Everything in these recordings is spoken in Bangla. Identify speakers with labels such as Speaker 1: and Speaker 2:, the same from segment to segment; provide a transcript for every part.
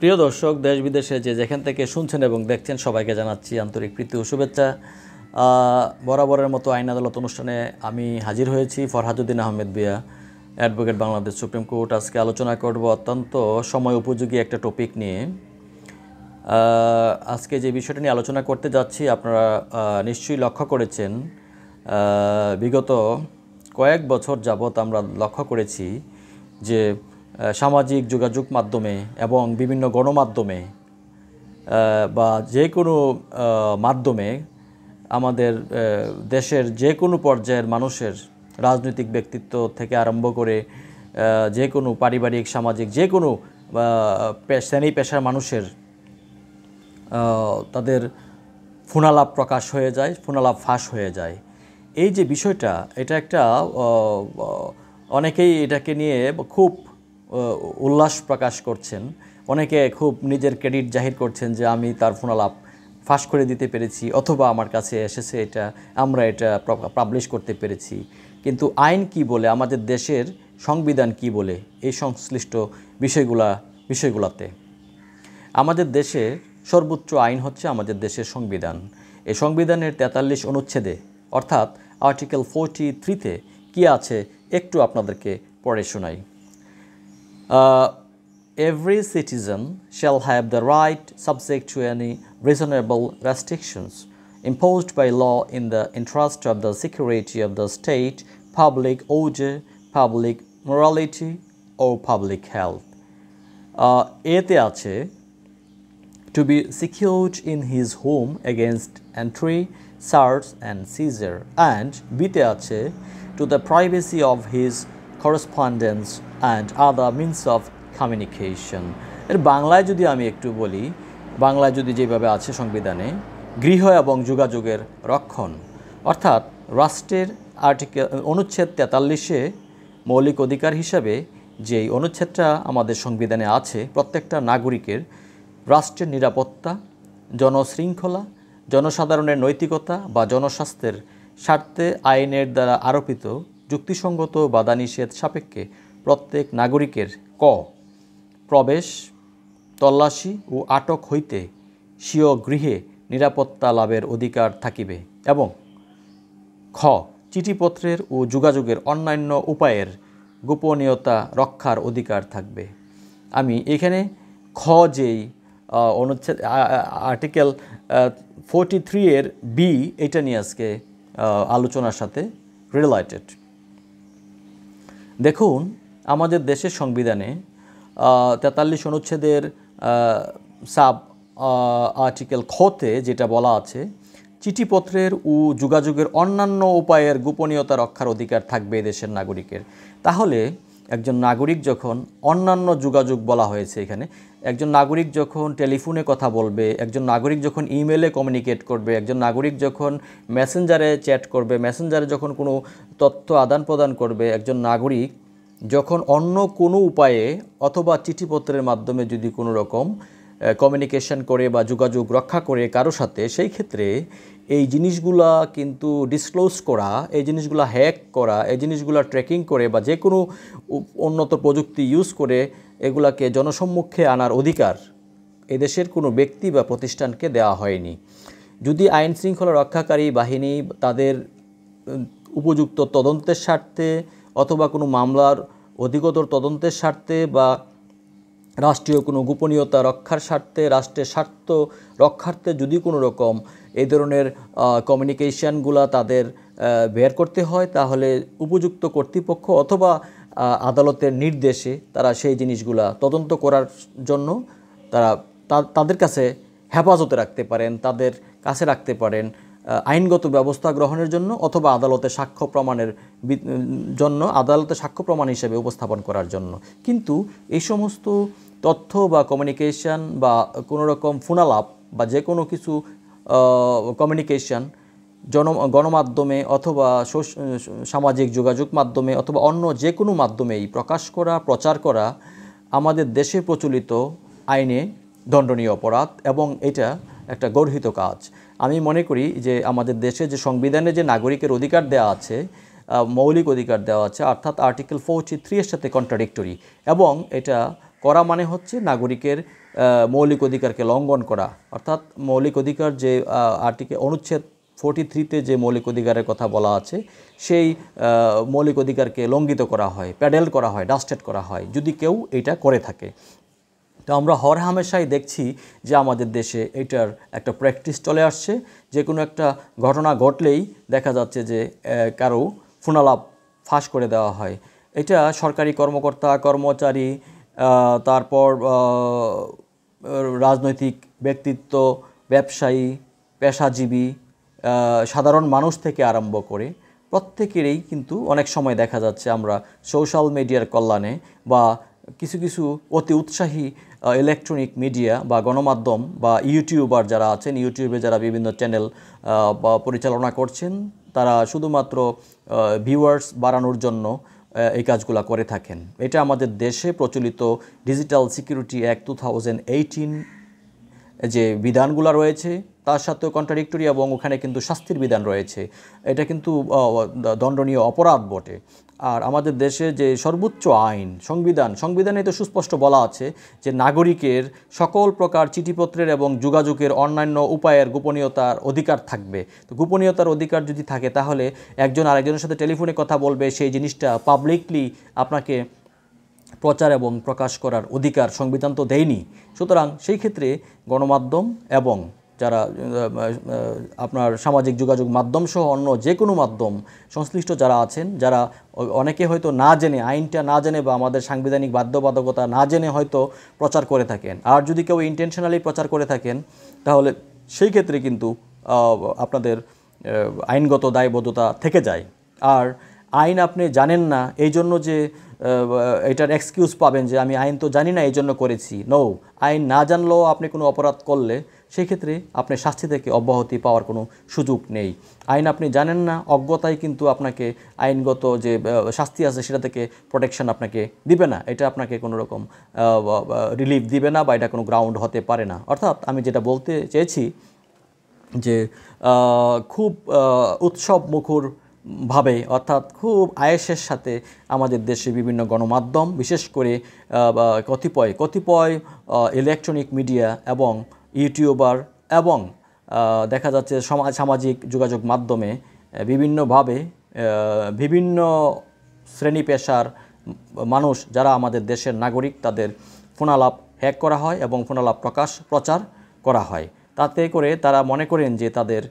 Speaker 1: প্রিয় দর্শক দেশ বিদেশে যে যেখান থেকে শুনছেন এবং দেখছেন সবাইকে জানাচ্ছি আন্তরিক প্রীতি ও শুভেচ্ছা বরাবরের মতো আইন আদালত অনুষ্ঠানে আমি হাজির হয়েছি ফরহাদুদ্দিন আহমেদ বিয়া অ্যাডভোকেট বাংলাদেশ সুপ্রিম কোর্ট আজকে আলোচনা করব অত্যন্ত সময় উপযোগী একটা টপিক নিয়ে আজকে যে বিষয়টা নিয়ে আলোচনা করতে যাচ্ছি আপনারা নিশ্চয়ই লক্ষ্য করেছেন বিগত কয়েক বছর যাবৎ আমরা লক্ষ্য করেছি যে সামাজিক যোগাযোগ মাধ্যমে এবং বিভিন্ন গণমাধ্যমে বা যে কোনো মাধ্যমে আমাদের দেশের যে কোনো পর্যায়ের মানুষের রাজনৈতিক ব্যক্তিত্ব থেকে আরম্ভ করে যে কোনো পারিবারিক সামাজিক যে কোনো শ্রেণী পেশার মানুষের তাদের ফোনালাভ প্রকাশ হয়ে যায় ফোনালাভ ফাঁস হয়ে যায় এই যে বিষয়টা এটা একটা অনেকেই এটাকে নিয়ে খুব উল্লাস প্রকাশ করছেন অনেকে খুব নিজের ক্রেডিট জাহির করছেন যে আমি তার ফোনালাপ ফাঁস করে দিতে পেরেছি অথবা আমার কাছে এসেছে এটা আমরা এটা পাবলিশ করতে পেরেছি কিন্তু আইন কি বলে আমাদের দেশের সংবিধান কি বলে এই সংশ্লিষ্ট বিষয়গুলা বিষয়গুলাতে আমাদের দেশে সর্বোচ্চ আইন হচ্ছে আমাদের দেশের সংবিধান এই সংবিধানের তেতাল্লিশ অনুচ্ছেদে অর্থাৎ আর্টিকেল ফোরটি থ্রিতে কী আছে একটু আপনাদেরকে পড়ে শোনাই uh, every citizen shall have the right subject to any reasonable restrictions imposed by law in the interest of the security of the state, public order, public morality or public health. Uh, এতে to be secured in his home against entry, search and seizure and বিতে to the privacy of his correspondence and other means of communication এর বাংলায় যদি আমি একটু বলি বাংলায় যদি যেভাবে আছে সংবিধানে গৃহ এবং যোগাযোগের রক্ষণ অর্থাৎ রাষ্ট্রের আর্টিকেল অনুচ্ছেদ তেতাল্লিশে মৌলিক অধিকার হিসাবে যেই অনুচ্ছেদটা আমাদের সংবিধানে আছে প্রত্যেকটা নাগরিকের রাষ্ট্রের নিরাপত্তা জনশৃঙ্খলা জনসাধারণের নৈতিকতা বা জনস্বাস্থ্যের স্বার্থে আইনের দ্বারা আরোপিত যুক্তিসঙ্গত বাধানিষেধ সাপেক্ষে প্রত্যেক নাগরিকের ক প্রবেশ তল্লাশি ও আটক হইতে স্বীয় গৃহে নিরাপত্তা লাভের অধিকার থাকিবে এবং খ চিঠিপত্রের ও যোগাযোগের অন্যান্য উপায়ের গোপনীয়তা রক্ষার অধিকার থাকবে আমি এখানে খ যেই অনুচ্ছেদ আর্টিকেল ফোর্টি থ্রি এর বি এটা নিয়ে আজকে আলোচনার সাথে রিলেটেড দেখুন আমাদের দেশের সংবিধানে তেতাল্লিশ অনুচ্ছেদের সাব আর্টিকেল খতে যেটা বলা আছে চিঠিপত্রের ও যোগাযোগের অন্যান্য উপায়ের গোপনীয়তা রক্ষার অধিকার থাকবে দেশের নাগরিকের তাহলে একজন নাগরিক যখন অন্যান্য যোগাযোগ বলা হয়েছে এখানে একজন নাগরিক যখন টেলিফোনে কথা বলবে একজন নাগরিক যখন ইমেলে কমিউনিকেট করবে একজন নাগরিক যখন মেসেঞ্জারে চ্যাট করবে মেসেঞ্জারে যখন কোনো তথ্য আদান প্রদান করবে একজন নাগরিক যখন অন্য কোনো উপায়ে অথবা চিঠিপত্রের মাধ্যমে যদি কোনো রকম কমিউনিকেশন করে বা যোগাযোগ রক্ষা করে কারো সাথে সেই ক্ষেত্রে এই জিনিসগুলা কিন্তু ডিসক্লোজ করা এই জিনিসগুলা হ্যাক করা এই জিনিসগুলা ট্র্যাকিং করে বা যে কোনো উন্নত প্রযুক্তি ইউজ করে এগুলাকে জনসম্মুখে আনার অধিকার এদেশের কোনো ব্যক্তি বা প্রতিষ্ঠানকে দেওয়া হয়নি যদি আইন শৃঙ্খলা রক্ষাকারী বাহিনী তাদের উপযুক্ত তদন্তের স্বার্থে অথবা কোনো মামলার অধিকতর তদন্তের স্বার্থে বা রাষ্ট্রীয় কোনো গোপনীয়তা রক্ষার স্বার্থে রাষ্ট্রের স্বার্থ রক্ষার্থে যদি কোনো রকম এই ধরনের কমিউনিকেশানগুলা তাদের বের করতে হয় তাহলে উপযুক্ত কর্তৃপক্ষ অথবা আদালতের নির্দেশে তারা সেই জিনিসগুলা তদন্ত করার জন্য তারা তাদের কাছে হেফাজতে রাখতে পারেন তাদের কাছে রাখতে পারেন আইনগত ব্যবস্থা গ্রহণের জন্য অথবা আদালতে সাক্ষ্য প্রমাণের জন্য আদালতে সাক্ষ্য প্রমাণ হিসেবে উপস্থাপন করার জন্য কিন্তু এই সমস্ত তথ্য বা কমিউনিকেশান বা কোনো রকম ফোনালাপ বা যে কোনো কিছু কমিউনিকেশান জন গণমাধ্যমে অথবা সামাজিক যোগাযোগ মাধ্যমে অথবা অন্য যে কোনো মাধ্যমেই প্রকাশ করা প্রচার করা আমাদের দেশে প্রচলিত আইনে দণ্ডনীয় অপরাধ এবং এটা একটা গর্হিত কাজ আমি মনে করি যে আমাদের দেশে যে সংবিধানে যে নাগরিকের অধিকার দেওয়া আছে মৌলিক অধিকার দেওয়া আছে অর্থাৎ আর্টিকেল ফোর থ্রি এর সাথে কন্ট্রাডিক্টরি এবং এটা করা মানে হচ্ছে নাগরিকের মৌলিক অধিকারকে লঙ্ঘন করা অর্থাৎ মৌলিক অধিকার যে আর্টিকে অনুচ্ছেদ ফোর্টি থ্রিতে যে মৌলিক অধিকারের কথা বলা আছে সেই মৌলিক অধিকারকে লঙ্ঘিত করা হয় প্যাডেল করা হয় ডাস্টেড করা হয় যদি কেউ এটা করে থাকে তো আমরা হর হামেশাই দেখছি যে আমাদের দেশে এটার একটা প্র্যাকটিস চলে আসছে যে কোনো একটা ঘটনা ঘটলেই দেখা যাচ্ছে যে কারো ফোনালাপ ফাঁস করে দেওয়া হয় এটা সরকারি কর্মকর্তা কর্মচারী তারপর রাজনৈতিক ব্যক্তিত্ব ব্যবসায়ী পেশাজীবী সাধারণ মানুষ থেকে আরম্ভ করে প্রত্যেকেরই কিন্তু অনেক সময় দেখা যাচ্ছে আমরা সোশ্যাল মিডিয়ার কল্যাণে বা কিছু কিছু অতি উৎসাহী ইলেকট্রনিক মিডিয়া বা গণমাধ্যম বা ইউটিউবার যারা আছেন ইউটিউবে যারা বিভিন্ন চ্যানেল পরিচালনা করছেন তারা শুধুমাত্র ভিউয়ার্স বাড়ানোর জন্য এই কাজগুলো করে থাকেন এটা আমাদের দেশে প্রচলিত digital security act two thousand eighteen যে বিধানগুলো রয়েছে তার সাথেও কন্ট্রাডিক্টরি এবং ওখানে কিন্তু শাস্তির বিধান রয়েছে এটা কিন্তু দণ্ডনীয় অপরাধ বটে আর আমাদের দেশে যে সর্বোচ্চ আইন সংবিধান সংবিধানে তো সুস্পষ্ট বলা আছে যে নাগরিকের সকল প্রকার চিঠিপত্রের এবং যোগাযোগের অন্যান্য উপায়ের গোপনীয়তার অধিকার থাকবে তো গোপনীয়তার অধিকার যদি থাকে তাহলে একজন আরেকজনের সাথে টেলিফোনে কথা বলবে সেই জিনিসটা পাবলিকলি আপনাকে প্রচার এবং প্রকাশ করার অধিকার সংবিধান তো দেয়নি সুতরাং সেই ক্ষেত্রে গণমাধ্যম এবং যারা আপনার সামাজিক যোগাযোগ মাধ্যম সহ অন্য যে কোনো মাধ্যম সংশ্লিষ্ট যারা আছেন যারা অনেকে হয়তো না জেনে আইনটা না জেনে বা আমাদের সাংবিধানিক বাধ্যবাধকতা না জেনে হয়তো প্রচার করে থাকেন আর যদি কেউ ইন্টেনশনালি প্রচার করে থাকেন তাহলে সেই ক্ষেত্রে কিন্তু আপনাদের আইনগত দায়বদ্ধতা থেকে যায় আর আইন আপনি জানেন না এই জন্য যে এটার এক্সকিউজ পাবেন যে আমি আইন তো জানি না এই জন্য করেছি নৌ আইন না জানলেও আপনি কোনো অপরাধ করলে সেই ক্ষেত্রে আপনার শাস্তি থেকে অব্যাহতি পাওয়ার কোনো সুযোগ নেই আইন আপনি জানেন না অজ্ঞতাই কিন্তু আপনাকে আইনগত যে শাস্তি আছে সেটা থেকে প্রোটেকশন আপনাকে দিবে না এটা আপনাকে কোনো রকম রিলিফ দিবে না বা এটা কোনো গ্রাউন্ড হতে পারে না অর্থাৎ আমি যেটা বলতে চেয়েছি যে খুব উৎসব মুখর ভাবে অর্থাৎ খুব আয়েসের সাথে আমাদের দেশে বিভিন্ন গণমাধ্যম বিশেষ করে কতিপয় কতিপয় ইলেকট্রনিক মিডিয়া এবং ইউটিউবার এবং দেখা যাচ্ছে সমাজ সামাজিক যোগাযোগ মাধ্যমে বিভিন্নভাবে বিভিন্ন শ্রেণী পেশার মানুষ যারা আমাদের দেশের নাগরিক তাদের ফোনালাপ হ্যাক করা হয় এবং ফোনালাপ প্রকাশ প্রচার করা হয় তাতে করে তারা মনে করেন যে তাদের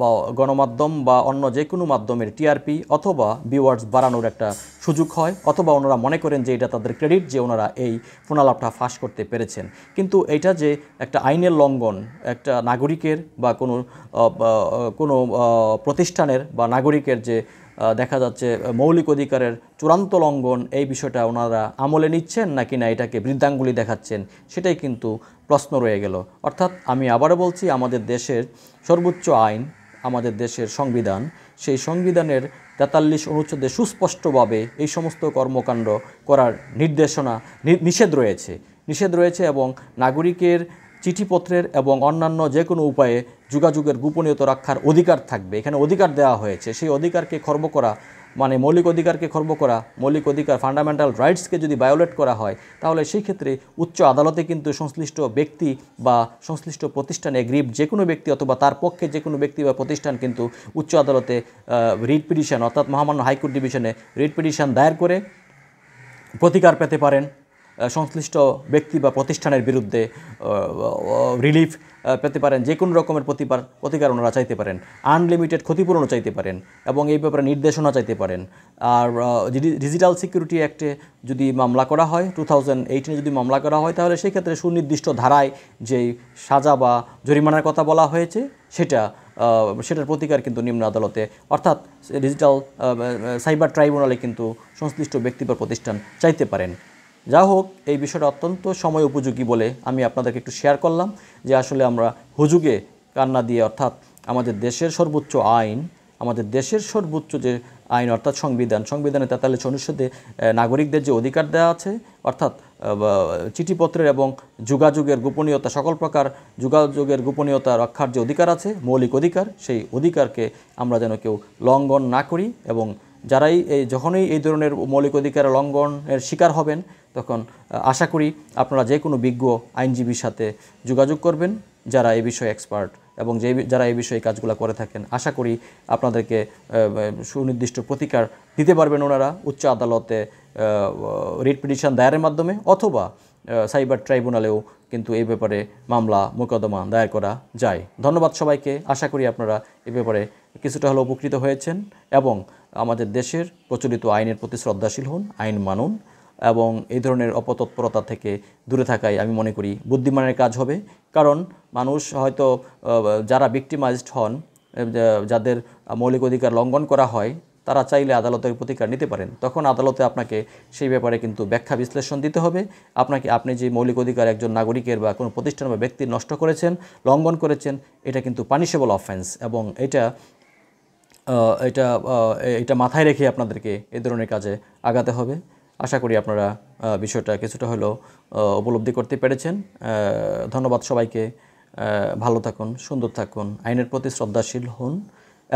Speaker 1: বা গণমাধ্যম বা অন্য যে কোনো মাধ্যমের টিআরপি অথবা ভিওয়ার্স বাড়ানোর একটা সুযোগ হয় অথবা ওনারা মনে করেন যে এটা তাদের ক্রেডিট যে ওনারা এই ফোনালাপটা ফাঁস করতে পেরেছেন কিন্তু এটা যে একটা আইনের লঙ্ঘন একটা নাগরিকের বা কোনো কোনো প্রতিষ্ঠানের বা নাগরিকের যে দেখা যাচ্ছে মৌলিক অধিকারের চূড়ান্ত লঙ্ঘন এই বিষয়টা ওনারা আমলে নিচ্ছেন নাকি না এটাকে বৃদ্ধাঙ্গুলি দেখাচ্ছেন সেটাই কিন্তু প্রশ্ন রয়ে গেল অর্থাৎ আমি আবারও বলছি আমাদের দেশের সর্বোচ্চ আইন আমাদের দেশের সংবিধান সেই সংবিধানের তেতাল্লিশ অনুচ্ছেদে সুস্পষ্টভাবে এই সমস্ত কর্মকাণ্ড করার নির্দেশনা নিষেধ রয়েছে নিষেধ রয়েছে এবং নাগরিকের চিঠিপত্রের এবং অন্যান্য যে কোনো উপায়ে যোগাযোগের গোপনীয়তা রক্ষার অধিকার থাকবে এখানে অধিকার দেওয়া হয়েছে সেই অধিকারকে খর্ব করা মানে মৌলিক অধিকারকে খর্ব করা মৌলিক অধিকার ফান্ডামেন্টাল রাইটসকে যদি বায়োলেট করা হয় তাহলে সেই ক্ষেত্রে উচ্চ আদালতে কিন্তু সংশ্লিষ্ট ব্যক্তি বা সংশ্লিষ্ট প্রতিষ্ঠানে গ্রিপ যে কোনো ব্যক্তি অথবা তার পক্ষে যে কোনো ব্যক্তি বা প্রতিষ্ঠান কিন্তু উচ্চ আদালতে রিট পিটিশন অর্থাৎ মহামান্য হাইকোর্ট ডিভিশনে রিট পিটিশন দায়ের করে প্রতিকার পেতে পারেন সংশ্লিষ্ট ব্যক্তি বা প্রতিষ্ঠানের বিরুদ্ধে রিলিফ পেতে পারেন যে কোনো রকমের প্রতিবার প্রতিকার ওনারা চাইতে পারেন আনলিমিটেড ক্ষতিপূরণও চাইতে পারেন এবং এই ব্যাপারে নির্দেশনা চাইতে পারেন আর ডিজিটাল সিকিউরিটি অ্যাক্টে যদি মামলা করা হয় টু থাউজেন্ড যদি মামলা করা হয় তাহলে সেই ক্ষেত্রে সুনির্দিষ্ট ধারায় যেই সাজা বা জরিমানার কথা বলা হয়েছে সেটা সেটার প্রতিকার কিন্তু নিম্ন আদালতে অর্থাৎ ডিজিটাল সাইবার ট্রাইব্যুনালে কিন্তু সংশ্লিষ্ট ব্যক্তি বা প্রতিষ্ঠান চাইতে পারেন যা হোক এই বিষয়টা অত্যন্ত সময় উপযোগী বলে আমি আপনাদেরকে একটু শেয়ার করলাম যে আসলে আমরা হুজুগে কান্না দিয়ে অর্থাৎ আমাদের দেশের সর্বোচ্চ আইন আমাদের দেশের সর্বোচ্চ যে আইন অর্থাৎ সংবিধান সংবিধানে তেতাল্লিশ অনুচ্ছেদে নাগরিকদের যে অধিকার দেওয়া আছে অর্থাৎ চিঠিপত্রের এবং যোগাযোগের গোপনীয়তা সকল প্রকার যোগাযোগের গোপনীয়তা রক্ষার যে অধিকার আছে মৌলিক অধিকার সেই অধিকারকে আমরা যেন কেউ লঙ্ঘন না করি এবং যারাই এই যখনই এই ধরনের মৌলিক অধিকার লঙ্ঘনের শিকার হবেন তখন আশা করি আপনারা যে কোনো বিজ্ঞ আইনজীবীর সাথে যোগাযোগ করবেন যারা এ বিষয়ে এক্সপার্ট এবং যে যারা এই বিষয়ে কাজগুলো করে থাকেন আশা করি আপনাদেরকে সুনির্দিষ্ট প্রতিকার দিতে পারবেন ওনারা উচ্চ আদালতে রিট পিটিশন দায়ের মাধ্যমে অথবা সাইবার ট্রাইব্যুনালেও কিন্তু এই ব্যাপারে মামলা মোকদ্দমা দায়ের করা যায় ধন্যবাদ সবাইকে আশা করি আপনারা এ ব্যাপারে কিছুটা হলেও উপকৃত হয়েছেন এবং আমাদের দেশের প্রচলিত আইনের প্রতি শ্রদ্ধাশীল হন আইন মানুন এবং এই ধরনের অপতৎপরতা থেকে দূরে থাকাই আমি মনে করি বুদ্ধিমানের কাজ হবে কারণ মানুষ হয়তো যারা ভিক্টিমাইজড হন যাদের মৌলিক অধিকার লঙ্ঘন করা হয় তারা চাইলে আদালতের প্রতিকার নিতে পারেন তখন আদালতে আপনাকে সেই ব্যাপারে কিন্তু ব্যাখ্যা বিশ্লেষণ দিতে হবে আপনাকে আপনি যে মৌলিক অধিকার একজন নাগরিকের বা কোনো প্রতিষ্ঠান বা ব্যক্তির নষ্ট করেছেন লঙ্ঘন করেছেন এটা কিন্তু পানিশেবল অফেন্স এবং এটা এটা এটা মাথায় রেখে আপনাদেরকে এ ধরনের কাজে আগাতে হবে আশা করি আপনারা বিষয়টা কিছুটা হলেও উপলব্ধি করতে পেরেছেন ধন্যবাদ সবাইকে ভালো থাকুন সুন্দর থাকুন আইনের প্রতি শ্রদ্ধাশীল হন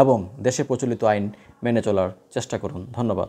Speaker 1: এবং দেশে প্রচলিত আইন মেনে চলার চেষ্টা করুন ধন্যবাদ